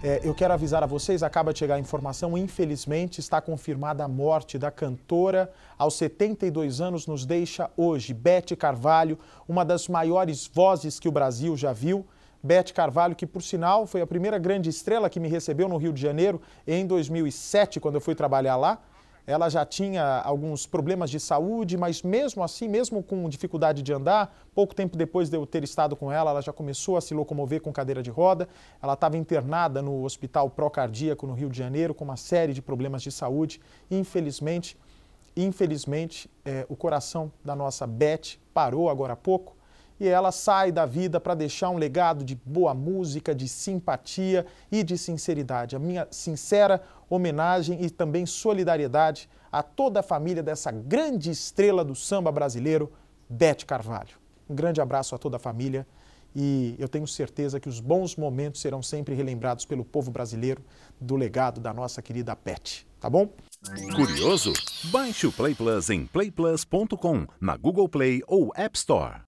É, eu quero avisar a vocês, acaba de chegar a informação, infelizmente está confirmada a morte da cantora. Aos 72 anos nos deixa hoje Bete Carvalho, uma das maiores vozes que o Brasil já viu. Bete Carvalho, que por sinal foi a primeira grande estrela que me recebeu no Rio de Janeiro em 2007, quando eu fui trabalhar lá ela já tinha alguns problemas de saúde, mas mesmo assim, mesmo com dificuldade de andar, pouco tempo depois de eu ter estado com ela, ela já começou a se locomover com cadeira de roda. Ela estava internada no Hospital Procardíaco no Rio de Janeiro com uma série de problemas de saúde. Infelizmente, infelizmente, é, o coração da nossa Beth parou agora há pouco e ela sai da vida para deixar um legado de boa música, de simpatia e de sinceridade. A minha sincera homenagem e também solidariedade a toda a família dessa grande estrela do samba brasileiro, Bete Carvalho. Um grande abraço a toda a família e eu tenho certeza que os bons momentos serão sempre relembrados pelo povo brasileiro do legado da nossa querida Pet, tá bom? Curioso? Baixe o Play Plus em playplus.com, na Google Play ou App Store.